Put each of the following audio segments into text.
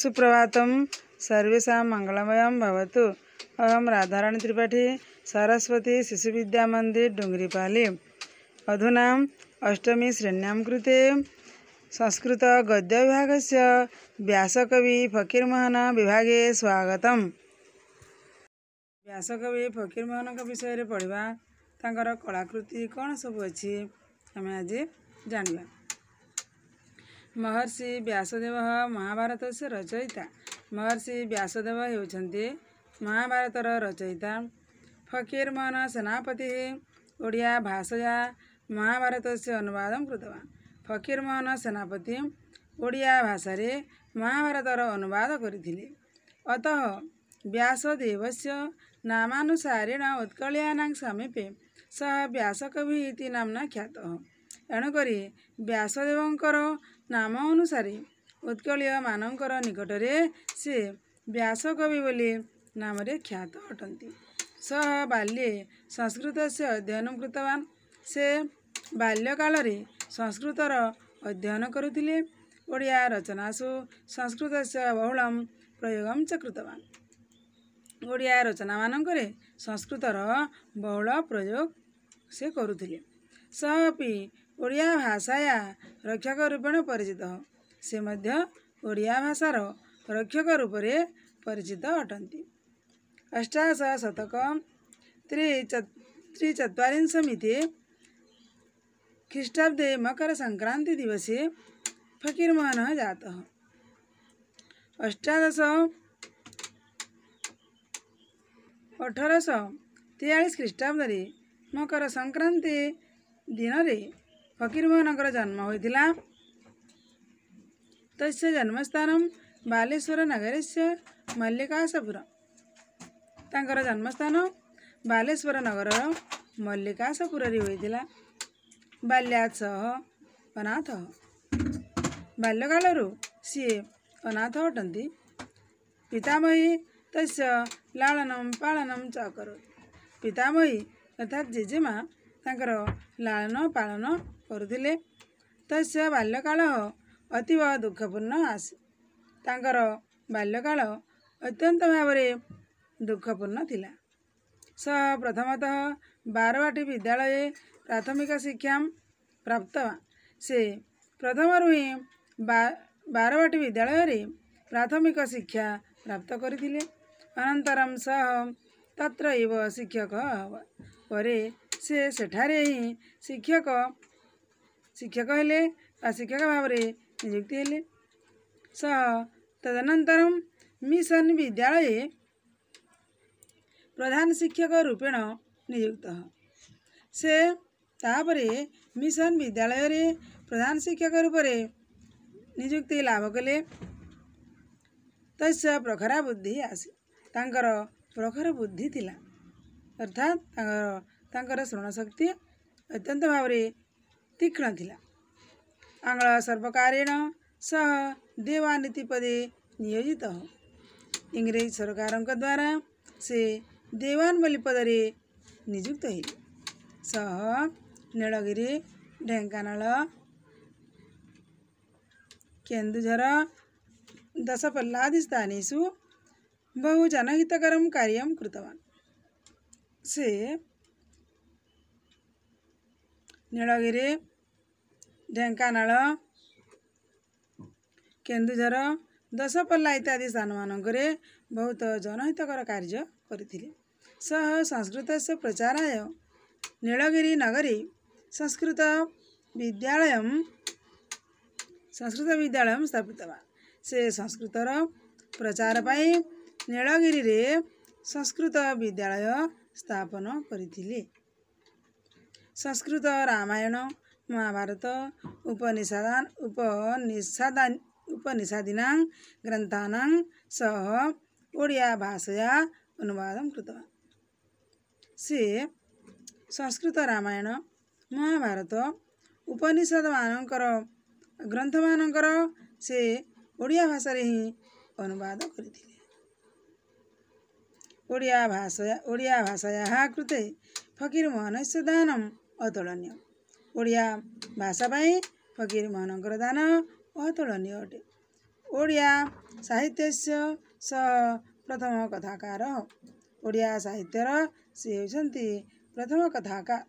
సుప్రభాతం సర్వేషాం మంగళమయం భవతు అహం రాధారాణి త్రిపాఠి సరస్వతి శిశు విద్యామందిర్ డోంగరీపాలి అధునా అష్టమి శ్రేణ్యాం కృతే సంస్కృత గద్య విభాగస్య వ్యాసకవి ఫకీర్మోహన విభాగే స్వాగతం వ్యాసకవి ଫକୀରମୋହନଙ୍କ ବିଷୟରେ ପଢ଼ିବା ତାଙ୍କର କଳାକୃତି କ'ଣ ସବୁ ଅଛି ଆମେ ଆଜି ଜାଣିବା महर्षि व्यासदेव महाभारतस रचयिता महर्षि व्यासदेव हेर्ने महाभारत रचयिता फकीरमोहन सेनापति ओडियास महाभारतस अनुवाद गर्दीरमोहन सेनापति भाषा महाभारत अनुवाद गरि अत व्यासदेव नामानुसारेण उत्कल्याङ समीपे स्यासक नम्न ख्यात ତେଣୁକରି ବ୍ୟାସଦେବଙ୍କର ନାମ ଅନୁସାରେ ଉତ୍କଳୀୟମାନଙ୍କର ନିକଟରେ ସେ ବ୍ୟାସକବି ବୋଲି ନାମରେ ଖ୍ୟାତ ଅଟନ୍ତି ସହ ବାଲ୍ୟେ ସଂସ୍କୃତ ସେ ଅଧ୍ୟୟନ କୃତବାନ ସେ ବାଲ୍ୟକାଳରେ ସଂସ୍କୃତର ଅଧ୍ୟୟନ କରୁଥିଲେ ଓଡ଼ିଆ ରଚନା ସୁ ସଂସ୍କୃତ ସେ ବହୁଳମ ପ୍ରୟୋଗମ ଚ କୃତବାନ ଓଡ଼ିଆ ରଚନାମାନଙ୍କରେ ସଂସ୍କୃତର ବହୁଳ ପ୍ରୟୋଗ ସେ କରୁଥିଲେ ସହ ବି ओडिया ଓଡ଼ିଆ ଭାଷା ଏହା ରକ୍ଷକ ରୂପେଣ ପରିଚିତ ସେ ମଧ୍ୟ ଓଡ଼ିଆ ଭାଷାର ରକ୍ଷକ ରୂପରେ ପରିଚିତ ଅଟନ୍ତି ଅଷ୍ଟାଦଶ ଶତକ त्रिचत्वारिंशमिते ख्रीष्टाब्दे मकरसङ्क्रान्तिदिवसे फकीरमोहनः जातः अष्टादश अठरश तेयालीस तेयालिस ख्रीष्टाब्दले मकरसङ्क्रान्ति दिनले फकीर भोन जन्म हुन्छ तस जन्मस्थान बालेश्वर नगरस्य मल्लिकसपुर तर जन्मस्थान बालेश्वर नगर र मल्लिकासपुर हुन्छ बाल्यासह अनाथ बालु सि अनाथ अटेन् पितामही तस लालन पालनम चकर पितामही तथा जेजेमा तर ଲାଳନ ପାଳନ କରୁଥିଲେ ତ ସେ ବାଲ୍ୟକାଳ ଅତୀବ ଦୁଃଖପୂର୍ଣ୍ଣ ଆସେ ତାଙ୍କର ବାଲ୍ୟକାଳ ଅତ୍ୟନ୍ତ ଭାବରେ ଦୁଃଖପୂର୍ଣ୍ଣ ଥିଲା ସ ପ୍ରଥମତଃ ବାରବାଟୀ ବିଦ୍ୟାଳୟ ପ୍ରାଥମିକ ଶିକ୍ଷା ପ୍ରାପ୍ତ ସେ ପ୍ରଥମରୁ ହିଁ ବାରବାଟୀ ବିଦ୍ୟାଳୟରେ ପ୍ରାଥମିକ ଶିକ୍ଷା ପ୍ରାପ୍ତ କରିଥିଲେ ଅନନ୍ତରମ ସହ ତତ୍ର ଏବ ଶିକ୍ଷକ ପରେ से सेठारे ही शिक्षक शिक्षक हेले शिक्षक भाव निजुक्ति तदनंतर मिशन विद्यालय प्रधान शिक्षक रूपेण निजुक्त से तापर मिशन विद्यालय प्रधान शिक्षक रूप से निजुक्ति लाभ कले प्रखरा बुद्धि आस प्रखर बुद्धि अर्थात ତାଙ୍କର ଶ୍ରବଣଶକ୍ତି ଅତ୍ୟନ୍ତ ଭାବରେ ତୀକ୍ଷ୍ଣ ଥିଲା ଆଙ୍ଗଳ ସର୍ବକାରେଣ ସହ ଦେବାନୀତି ପଦେ ନିୟୋଜିତ ଇଂରେଜ ସରକାରଙ୍କ ଦ୍ୱାରା ସେ ଦେୱାନ ବୋଲି ପଦରେ ନିଯୁକ୍ତ ହେଲେ ସହ ନୀଳଗିରି ଢେଙ୍କାନାଳ କେନ୍ଦୁଝର ଦଶପଲ୍ଲାଦି ସ୍ଥାନେଷୁ बहु जनहितकरं कार्यं कृतवान् से नीलगिरी ढेङ्कनाल केन्दुझर दसपल्ला इत्यादि स्थान म बहुत जनहितकर कार्य गरि संस्कृत प्रचार आय नीलगिरी नगरी संस्कृत विद्यालयम संस्कृत विद्यालयम स्थापित संस्कृत प्रचारप नलगिरि संस्कृत विद्यालय स्थापन गरि संस्कृत रामायण महाभारत उपनिषदान उपनिषदान उपनिषदिनां ग्रन्थानां सह ओडिया भाषाया अनुवादं कृतवान् से संस्कृत रामायण महाभारत ग्रंथ ଗ୍ରନ୍ଥମାନଙ୍କର से ओडिया भाषा ହିଁ अनुवाद କରିଥିଲେ ओडिया भाषा ओडिया भाषायाः कृते फकीरमोहनस्य दानं ଅତୁଳନୀୟ ଓଡ଼ିଆ ଭାଷା ପାଇଁ ଫକୀର ମୋହନଙ୍କର ଦାନ ଅତୁଳନୀୟ ଅଟେ ଓଡ଼ିଆ ସାହିତ୍ୟ ପ୍ରଥମ କଥାକାର ଓଡ଼ିଆ ସାହିତ୍ୟର ସେ ହେଉଛନ୍ତି ପ୍ରଥମ କଥାକାର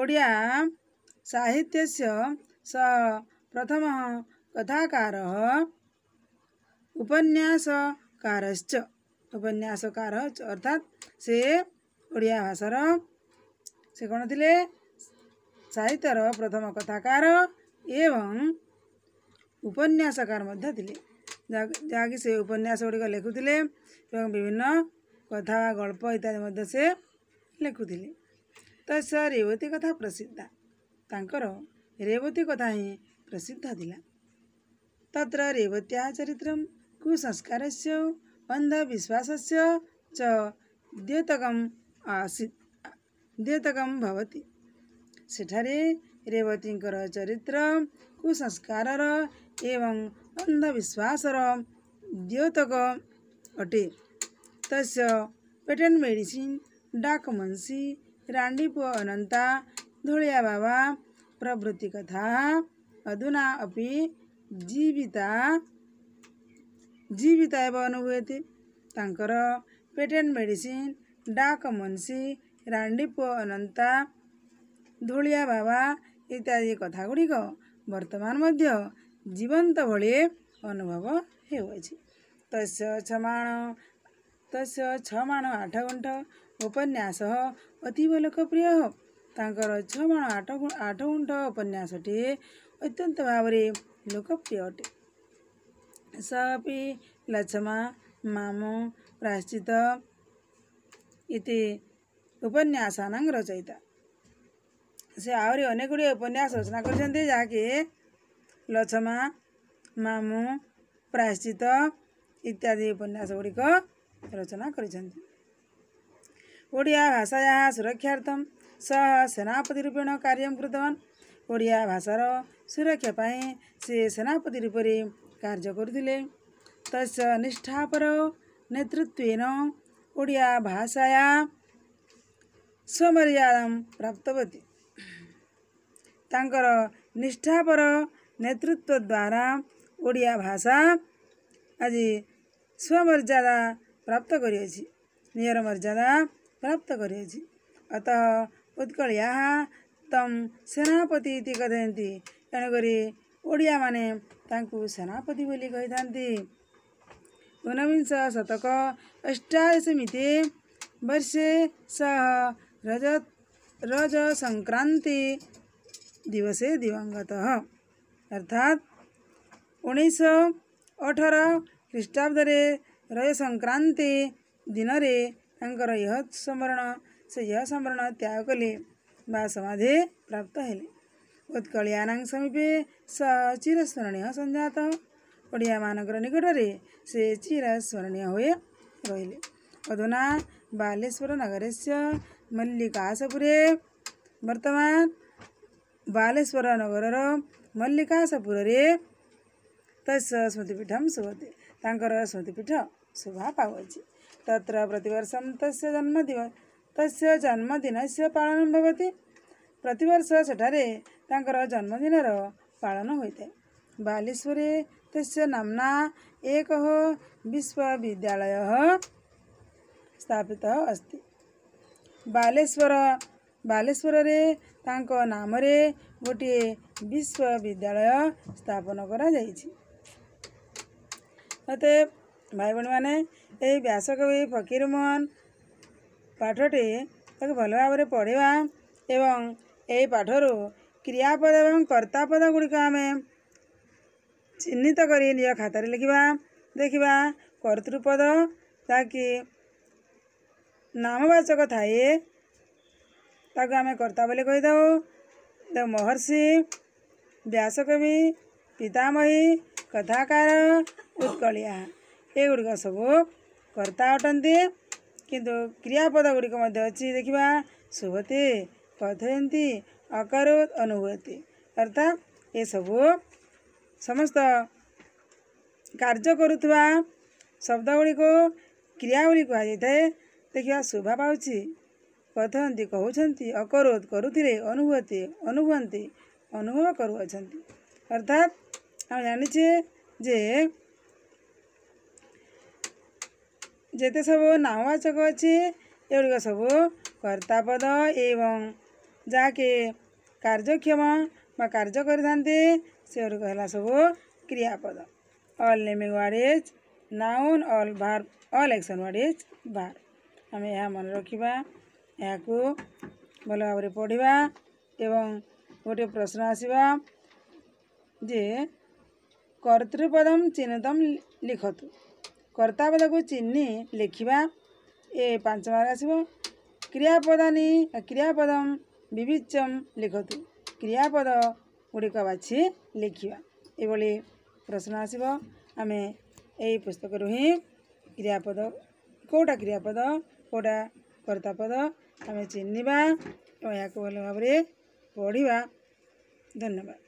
ଓଡ଼ିଆ ସାହିତ୍ୟ ପ୍ରଥମ କଥାକାର ଉପନ୍ୟାସକାରଶ୍ଚ उपन्यासकार अर्थात अर्थात् सडिया भाषार सेत्य र प्रथम कथाकार एवं उपन्यासकार उपन्यासकारले से उपन्यास गुडिक लेखुले एउटा विभिन्न कथा गल्प इत्यादि से लेखुले त रेवती कथा प्रसिद्ध तांकर रेवती कथा हिँ प्रसिद्ध तत्र रेवत्या चरित्रम कुसंस्कार अन्धविश्वासस्य च द्योतकम् आसीत् द्योतकं भवति सेठरे रेवतीङ्कर चरित्र कुसंस्कार र एवं अन्धविश्वास र द्योतक अटे तस्य पेटेन्ट मेडिसिन डाकमंसी राण्डीप अनन्ता प्रभृति कथा अधुना अपि जीविता ଜୀବିତ ଏବଂ ହୁଏତି ତାଙ୍କର ପେଟେଣ୍ଟ ମେଡ଼ିସିନ୍ ଡାକ ମନ୍ସି ରାଣ୍ଡି ପୁଅ ଅନନ୍ତା ଧୂଳିଆ ବାବା ଇତ୍ୟାଦି କଥା ଗୁଡ଼ିକ ବର୍ତ୍ତମାନ ମଧ୍ୟ ଜୀବନ୍ତ ଭଳି ଅନୁଭବ ହେଉଅଛି ତସ୍ୟ ଛମାଣ ତସ୍ୟ ମାଣ ଆଠ ଗୁଣ୍ଠ ଉପନ୍ୟାସ ଅତୀବ ଲୋକପ୍ରିୟ ହେଉ ତାଙ୍କର ଛଅ ମାଣ ଆଠ ଆଠ ଗୁଣ୍ଠ ଉପନ୍ୟାସଟି ଅତ୍ୟନ୍ତ ଭାବରେ ଲୋକପ୍ରିୟ ଅଟେ सि लछमा मु प्राश्चित उपन्यासँग रचयिता अनेक अनेकगुडे उपन्यास रचना लक्ष्मा मामु प्राश्चित इत्यादि उपन्यास गुडिक रचना ओडिया गरिषाया सुरक्षार्थ सेनापति सुरक्षा ओडियासार से सेनापति रूपरी कार्य करदिले तस निष्ठा पर नेतृत्वेन ओडिया भाषाया स्वमर्याम प्राप्तवती तांकर निष्ठा पर नेतृत्व द्वारा ओडिया भाषा अदि स्वमर्जया प्राप्त करैछि नियर्मर्जया प्राप्त करैछि अत उत्कलियातम सेनापति इति कहैन्ति कणगरी ଓଡ଼ିଆମାନେ ତାଙ୍କୁ ସେନାପତି ବୋଲି କହିଥାନ୍ତି ଊନବିଂଶ ଶତକ ଅଷ୍ଟାଦଶମିତେ ବର୍ଷେ ସହ ରଜ ରଜ ସଂକ୍ରାନ୍ତି ଦିବସେ ଦିବଙ୍ଗତ ଅର୍ଥାତ ଉଣେଇଶହ ଅଠର ଖ୍ରୀଷ୍ଟାବ୍ଦରେ ରଜ ସଂକ୍ରାନ୍ତି ଦିନରେ ତାଙ୍କର ଇହ ସମ୍ବରଣ ସେ ଇହ ସମ୍ବରଣ ତ୍ୟାଗ କଲେ ବା ସମାଧି ପ୍ରାପ୍ତ ହେଲେ ଉତ୍କଳୀୟାନାଂ ସମୀପେ ସ ଚିରସ୍ମରଣୀୟ ସଞ୍ଜାତ ଓଡ଼ିଆମାନଙ୍କର ନିକଟରେ ସେ ଚିରସ୍ମରଣୀୟ ହୋଇ ରହିଲେ ଅଧୁନା ବାଲେଶ୍ୱର ନଗରସ୍ୟ ମଲ୍ଲିକାସପୁରେ ବର୍ତ୍ତମାନ ବାଲେଶ୍ୱର ନଗରର ମଲ୍ଲିକାସପୁରରେ ତସ୍ୟ ସ୍ମୃତିପୀଠମ୍ ଶୁଭତେ ତାଙ୍କର ସ୍ମୃତିପୀଠ ଶୋଭା ପାଉଅଛି ତତ୍ର ପ୍ରତିବର୍ଷଂ ତସ୍ୟ ଜନ୍ମଦିନ ତସ୍ୟ ଜନ୍ମଦିନସ୍ୟ ପାଳନ ଭବତି ପ୍ରତିବର୍ଷ ସେଠାରେ ତାଙ୍କର ଜନ୍ମଦିନର ପାଳନ ହୋଇଥାଏ ବାଲେଶ୍ୱରରେ ତେଜ ନାମ୍ନା ଏକ ବିଶ୍ୱବିଦ୍ୟାଳୟ ସ୍ଥାପିତ ଅସ୍ତି ବାଲେଶ୍ୱର ବାଲେଶ୍ୱରରେ ତାଙ୍କ ନାମରେ ଗୋଟିଏ ବିଶ୍ୱବିଦ୍ୟାଳୟ ସ୍ଥାପନ କରାଯାଇଛି ମୋତେ ଭାଇ ଭଉଣୀମାନେ ଏହି ବ୍ୟାସକବି ଫକୀର ମୋହନ ପାଠଟି ତାକୁ ଭଲ ଭାବରେ ପଢ଼ିବା ଏବଂ ଏହି ପାଠରୁ क्रियापद एवं कर्तापद गुड़िक आम चिह्नित कर खात लिखा देखा कर्तृपद जाकि नामवाचक थाए आम कर्ता कही था महर्षि व्यासकवि पितामही कथाकार उत्कलिया युड़क सब कर्ता अटंती कितु क्रियापद गुड़िक देखा सुभती कथयती अकरोत् अनुभूति अर्थात ये सबु समस्त कार्य करूवा शब्द गुड़ क्रिया बोली कहुए देखा शोभा पाऊँ कहते कौन अकरोत करुले अनुभूति अनुभवती अनुभव करूँ अर्थात आम जानी जे जिते सब नामवाचक अच्छे एगुड़ सब कर्तापद एवं जहाँ के कार्य कार्जक्षम बाज्युडिक कहला सबै क्रियापद अल ने वर्ड इज नाउन अल भार अल एक्शन वर्ड इज भार हामी यहाँ मन रकु भन भएर पढिबा एवं गटे प्रश्न आसीबा जे आसतृपदम चिह्नदम लिखत कर्तापदको चिह्ने लेख्दा ए लेखिबा ए आस क्रियापद क्रियापदानी क्रियापदम ବିବିଚମ୍ ଲେଖନ୍ତୁ କ୍ରିୟାପଦ ଗୁଡ଼ିକ ବାଛି ଲେଖିବା ଏଭଳି ପ୍ରଶ୍ନ ଆସିବ ଆମେ ଏହି ପୁସ୍ତକରୁ ହିଁ କ୍ରିୟାପଦ କେଉଁଟା କ୍ରିୟାପଦ କେଉଁଟା କର୍ତ୍ତାପଦ ଆମେ ଚିହ୍ନିବା ଏବଂ ଏହାକୁ ଭଲ ଭାବରେ ପଢ଼ିବା ଧନ୍ୟବାଦ